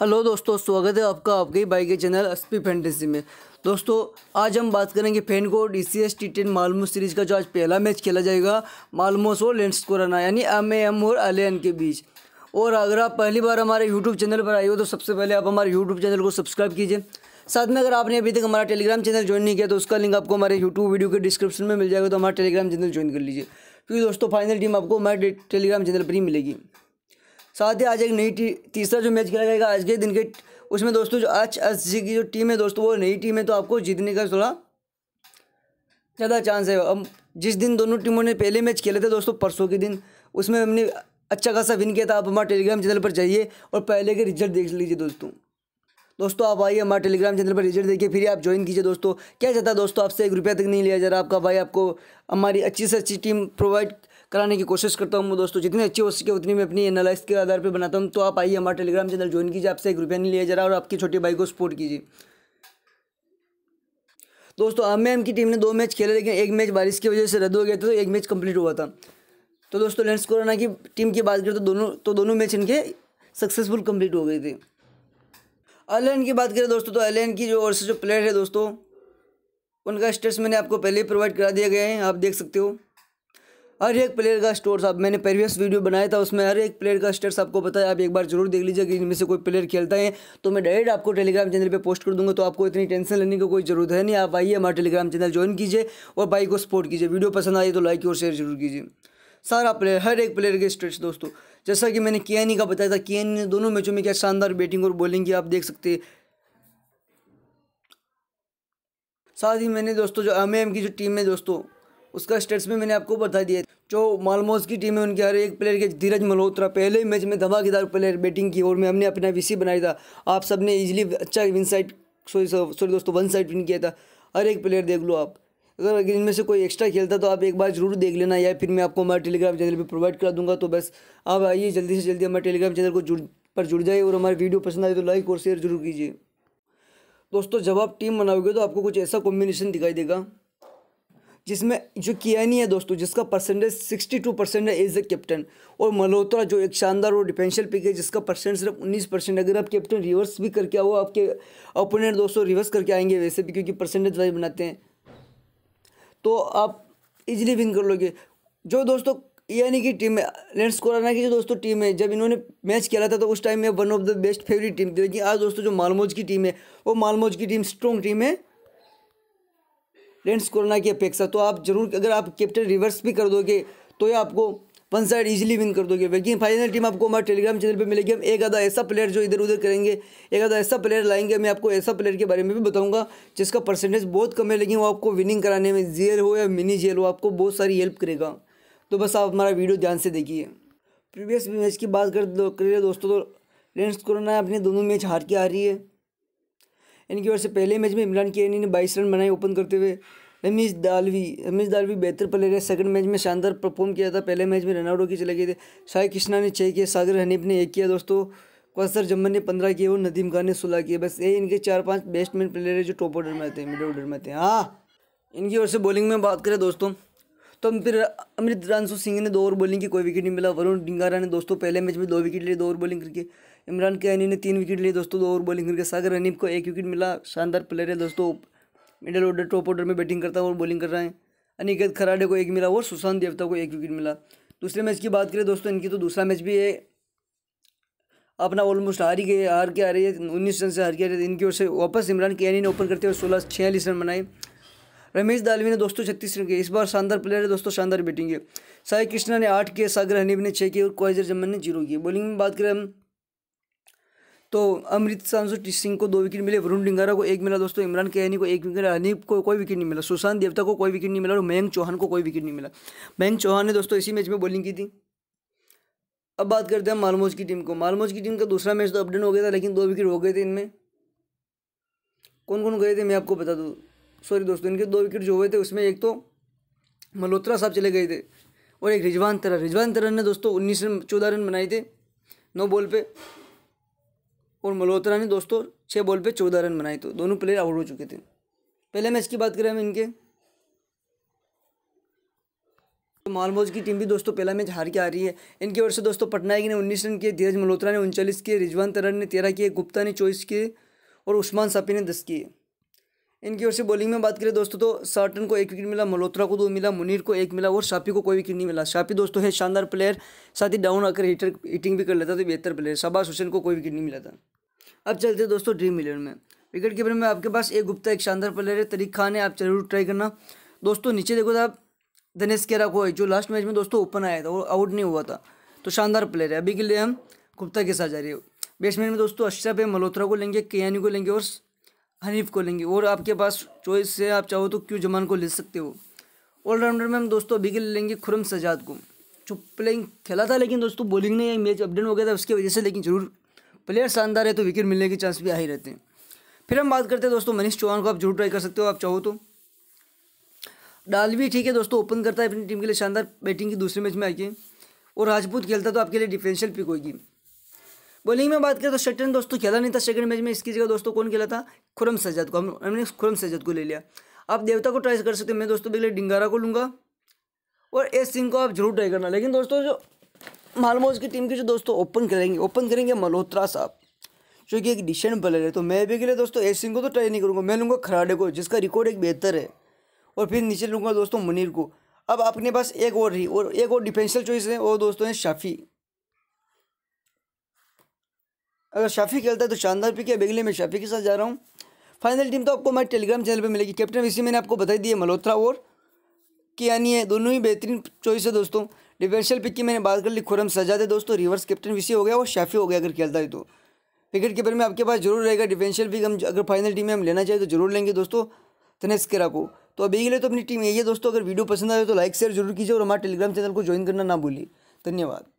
hello दोस्तों स्वागत है आपका आपके ही बाइक के चैनल एसपी फैंटेसी में दोस्तों आज हम बात करेंगे FanCode D C S T ten Malmo series का जो आज पहला मैच खेला जाएगा मालमोस और लेंस कोराना यानी एम एम और एल एन के बीच और अगर आप पहली बार हमारे यूट्यूब चैनल पर आए हो तो सबसे पहले आप हमारे यूट्यूब चैनल को सब्सक्राइब कीजिए साथ में अगर आपने अभी तक हमारा टेलीग्राम चैनल ज्वाइन नहीं किया तो उसका लिंक आपको हमारे यूट्यूब वीडियो के डिस्क्रिप्शन में मिल जाएगा तो हमारा टेलीग्राम चैनल ज्वाइन कर लीजिए क्योंकि दोस्तों फाइनल टीम आपको हमारे टेलीग्राम चैनल पर ही मिलेगी साथ ही आज एक नई तीसरा जो मैच खेला जाएगा आज के दिन के उसमें दोस्तों जो एच एस सी की जो टीम है दोस्तों वो नई टीम है तो आपको जीतने का थोड़ा ज़्यादा चांस है अब जिस दिन दोनों टीमों ने पहले मैच खेले थे दोस्तों परसों के दिन उसमें हमने अच्छा खासा विन किया था आप हमारे टेलीग्राम चैनल पर जाइए और पहले के रिजल्ट देख लीजिए दोस्तों दोस्तों आप आइए हमारे टेलीग्राम चैनल पर रिजल्ट देखिए फिर आप ज्वाइन कीजिए दोस्तों क्या चाहता है दोस्तों आपसे एक रुपया तक नहीं लिया जा रहा आपका भाई आपको हमारी अच्छी से अच्छी टीम प्रोवाइड कराने की कोशिश करता हूँ दोस्तों जितनी अच्छी हो सके उतनी मैं अपनी एनालिस के आधार पर बनाता हूँ तो आप आइए हमारे टेलीग्राम चैनल ज्वाइन कीजिए आपसे एक रुपया नहीं लिया जा रहा और आपकी छोटी भाई को सपोर्ट कीजिए दोस्तों आम एम की टीम ने दो मैच खेले लेकिन एक मैच बारिश की वजह से रद्द हो गया था तो एक मैच कंप्लीट हुआ था तो दोस्तों लेंस कोरोना की टीम की बात करें तो दोनों तो दोनों मैच इनके सक्सेसफुल कंप्लीट हो गए थे एन की बात करें दोस्तों तो एन की जो और से जो प्लेयर है दोस्तों उनका स्टेट्स मैंने आपको पहले ही प्रोवाइड करा दिया गया है आप देख सकते हो हर एक प्लेयर का स्टोर्स आप मैंने प्रीवियस वीडियो बनाया था उसमें हर एक प्लेयर का स्टेट्स आपको पता है आप एक बार जरूर देख लीजिए कि इनमें से कोई प्लेयर खेलता है तो मैं डायरेक्ट आपको टेलीग्राम चैनल पे पोस्ट कर दूंगा तो आपको इतनी टेंशन लेने की कोई जरूरत है नहीं आप आइए हमारे टेलीग्राम चैनल ज्वाइन कीजिए और बाई को सपोर्ट कीजिए वीडियो पसंद आई तो लाइक और शेयर जरूर कीजिए सारा प्लेयर हर एक प्लेयर के स्टेट्स दोस्तों जैसा कि मैंने के e का बताया था के e ने दोनों मैचों में क्या शानदार बैटिंग और बॉलिंग की आप देख सकते हैं साथ ही मैंने दोस्तों जो एम की जो टीम है दोस्तों उसका स्टेट्स में मैंने आपको बता दिया जो मालमोज की टीम है उनके हर एक प्लेयर के धीरज मल्होत्रा पहले ही मैच में धमाकेदार प्लेयर बैटिंग की और मैं हमने अपना वीसी बनाया था आप सब ने ईजिली अच्छा विन साइड सॉरी सॉरी दोस्तों वन साइड विन किया था हर एक प्लेयर देख लो आप अगर अगर इनमें से कोई एक्स्ट्रा खेलता तो आप एक बार जरूर देख लेना या फिर मैं आपको हमारे टेलीग्राम चैनल पर प्रोवाइड करा दूंगा तो बस आप आइए जल्दी से जल्दी हमारे टेलीग्राम चैनल को जुड़ पर जुड़ जाइए और हमारी वीडियो पसंद आए तो लाइक और शेयर जरूर कीजिए दोस्तों जब आप टीम बनाओगे तो आपको कुछ ऐसा कॉम्बिनेशन दिखाई देगा जिसमें जो कियानी है दोस्तों जिसका परसेंटेज सिक्सटी टू परसेंट है एज ए कैप्टन और मल्होत्रा जो एक शानदार और डिफेंशियल पिक है जिसका परसेंट सिर्फ उन्नीस परसेंट अगर आप कैप्टन रिवर्स भी करके आओ आपके ओपोनेंट दोस्तों रिवर्स करके आएंगे वैसे भी क्योंकि परसेंटेज वाइज बनाते हैं तो आप इजीली विन कर लोगे जो दोस्तों यानी कि टीम है लेंस कोराना की जो दोस्तों टीम है जब इन्होंने मैच खेला था तो उस टाइम में one of the best favourite team थी लेकिन आज दोस्तों जो मालमोज की टीम है वो मालमोज की टीम स्ट्रॉन्ग टीम है लेंस कोरोना की अपेक्षा तो आप जरूर अगर आप कैप्टन रिवर्स भी कर दोगे तो ये आपको वन साइड इजीली विन कर दोगे लेकिन फाइनल टीम आपको हमारे टेलीग्राम चैनल पे मिलेगी हम एक आधा ऐसा प्लेयर जो इधर उधर करेंगे एक आधा ऐसा प्लेयर लाएंगे मैं आपको ऐसा प्लेयर के बारे में भी बताऊंगा जिसका परसेंटेज बहुत कम है लेकिन वो आपको विनिंग कराने में जेल हो या मिनी जेल हो आपको बहुत सारी हेल्प करेगा तो बस आप हमारा वीडियो ध्यान से देखिए प्रीवियस मैच की बात कर दो करिए दोस्तों तो लेंस कोरोना अपने दोनों मैच हार के आ रही है इनकी ओर से पहले मैच में इमरान कियानी ने बाईस रन बनाए ओपन करते हुए रमीश दालवी रमीश दालवी बेहतर प्लेयर है सेकंड मैच में शानदार परफॉर्म किया था पहले मैच में रनआउट होकर चले गए थे शाही कृष्णा ने छः किया सागर हनीफ ने एक किया दोस्तों कौसर जम्मन ने पंद्रह किए और नदीम खान ने सोलह किए बस ये इनके चार पांच बेस्टमैन प्लेयर है जो टॉप ऑर्डर में आते हैं मिडिल ऑर्डर में आते हैं हाँ इनकी ओर से बॉलिंग में बात करें दोस्तों तो फिर अमृत रानसु सिंह ने दो ओवर बॉलिंग की कोई विकेट नहीं मिला वरुण डिंगारा ने दोस्तों पहले मैच में दो विकेट लिए दो ओवर बॉलिंग करके इमरान कैनी ने तीन विकेट लिए दोस्तों दो ओवर बॉलिंग करके सागर हनीफ को एक विकेट मिला शानदार प्लेयर है दोस्तों मिडल ऑर्डर टॉप ऑर्डर में बैटिंग करता है और बॉलिंग कर रहे हैं अनिकेत खराडे को एक मिला और सुशांत देवता को एक विकेट मिला दूसरे मैच की बात करें दोस्तों इनकी तो दूसरा मैच भी है अपना ऑलमोस्ट हार ही गए हार के आ रही है उन्नीस रन से हार के आ रही है इनकी ओर से वापस इमरान कैनी ने ओपन करते हुए सोलह छियालीस रन बनाए रमेश दालवी ने दोस्तों छत्तीस रन किए इस बार शानदार प्लेयर है दोस्तों शानदार बैटिंग है साई कृष्णा ने आठ किए सागर हनीब ने छः किए और क्वाइजर जमन ने जीरो किए बॉलिंग में बात करें हम तो अमृत सांसु सिंह को दो विकेट मिले वरुण डिंगारा को एक मिला दोस्तों इमरान कहनी को एक विकेट हनीब को कोई विकेट नहीं मिला सुशांत देवता को कोई विकेट नहीं मिला और मयंक चौहान को कोई विकेट नहीं मिला मयंक चौहान ने दोस्तों इसी मैच में बॉलिंग की थी अब बात करते हैं मालमोज की टीम को मालमोज की टीम का दूसरा मैच तो अपडेट हो गया था लेकिन दो विकेट हो गए थे इनमें कौन कौन गए थे मैं आपको बता दूँ सॉरी दोस्तों इनके दो विकेट जो हुए थे उसमें एक तो मल्होत्रा साहब चले गए थे और एक रिजवान तरन रिजवान तरन ने दोस्तों उन्नीस रन चौदह रन बनाए थे नौ बॉल पे और मल्होत्रा ने दोस्तों छः बॉल पे चौदह रन बनाए तो दोनों प्लेयर आउट हो चुके थे पहले मैच की बात करें हम इनके तो मालमोज की टीम भी दोस्तों पहला मैच हार के आ रही है इनकी ओर से दोस्तों पटनायक ने उन्नीस रन किए धीरज मल्होत्रा ने उनचालीस किए रिजवान तरन ने तेरह किए गुप्ता ने चौबीस किए और उस्मान सापी ने दस किए इनकी ओर से बॉलिंग में बात करें दोस्तों तो सर्टन को एक विकेट मिला मल्होत्रा को दो मिला मुनीर को एक मिला और शापी को कोई विकेट नहीं मिला शापी दोस्तों है शानदार प्लेयर साथ ही डाउन आकर हिटर हिटिंग भी कर लेता तो बेहतर प्लेयर शबाज हुसैन को कोई विकेट नहीं मिला था अब चलते हैं दोस्तों ड्रीम इलेवन में विकेट कीपर में आपके पास एक गुप्ता एक शानदार प्लेयर है तरीक खान है आप जरूर ट्राई करना दोस्तों नीचे देखो था तो आप दिनेश केरा को जो लास्ट मैच में दोस्तों ओपन आया था वो आउट नहीं हुआ था तो शानदार प्लेयर है अभी के लिए हम गुप्ता के साथ जा रहे हो बैट्समैन में दोस्तों अशरफ है मल्होत्रा को लेंगे के को लेंगे और हनीफ को लेंगे और आपके पास चॉइस से आप चाहो तो क्यू जमान को ले सकते हो ऑलराउंडर में हम दोस्तों अभी के ले लेंगे खुरम सजाद को जो प्लेइंग खेला था लेकिन दोस्तों बॉलिंग ने मैच अपडेट हो गया था उसकी वजह से लेकिन जरूर प्लेयर शानदार है तो विकेट मिलने के चांस भी आ ही रहते हैं फिर हम बात करते हैं दोस्तों मनीष चौहान को आप जरूर ट्राई कर सकते हो आप चाहो तो डाल भी ठीक है दोस्तों ओपन करता है अपनी टीम के लिए शानदार बैटिंग की दूसरे मैच में आके और राजपूत खेलता तो आपके लिए डिफेंशियल पिक होगी बॉलिंग में बात करें तो शटन दोस्तों खेला नहीं था सेकंड मैच में इसकी जगह दोस्तों कौन खेला था खुरम सजाद को हमने खुरम सजाद को ले लिया आप देवता को ट्राई कर सकते हैं मैं दोस्तों पहले डिंगारा को लूँगा और एस सिंह को आप जरूर ट्राई करना लेकिन दोस्तों जो मालमोज की टीम के जो दोस्तों ओपन करेंगे ओपन करेंगे मल्होत्रा साहब जो कि एक डिसेंट बॉलर है तो मैं भी के लिए दोस्तों एस सिंह को तो ट्राई नहीं करूँगा मैं लूँगा खराडे को जिसका रिकॉर्ड एक बेहतर है और फिर नीचे लूँगा दोस्तों मुनीर को अब अपने पास एक और रही और एक और डिफेंशियल चॉइस है वो दोस्तों हैं शाफ़ी अगर शाफी खेलता है तो शानदार पिक है बेगले में शाफी के साथ जा रहा हूँ फाइनल टीम तो आपको हमारे टेलीग्राम चैनल पर मिलेगी कैप्टन इसी मैंने आपको बताई दी है मल्होत्रा और यानी है दोनों ही बेहतरीन चॉइस है दोस्तों डिफेंशियल पिक की मैंने बात कर ली खुरम सजा दे दोस्तों रिवर्स कैप्टन विसी हो गया और शाफी हो गया अगर खेलता है तो विकेट कीपर में आपके पास जरूर रहेगा डिफेंशियल पिक हम अगर फाइनल टीम में हम लेना चाहिए तो जरूर लेंगे दोस्तों तनेस्करा को तो अभी के लिए तो अपनी टीम यही है दोस्तों अगर वीडियो पसंद आए तो लाइक शेयर जरूर कीजिए और हमारे टेलीग्राम चैनल को ज्वाइन करना ना भूलिए धन्यवाद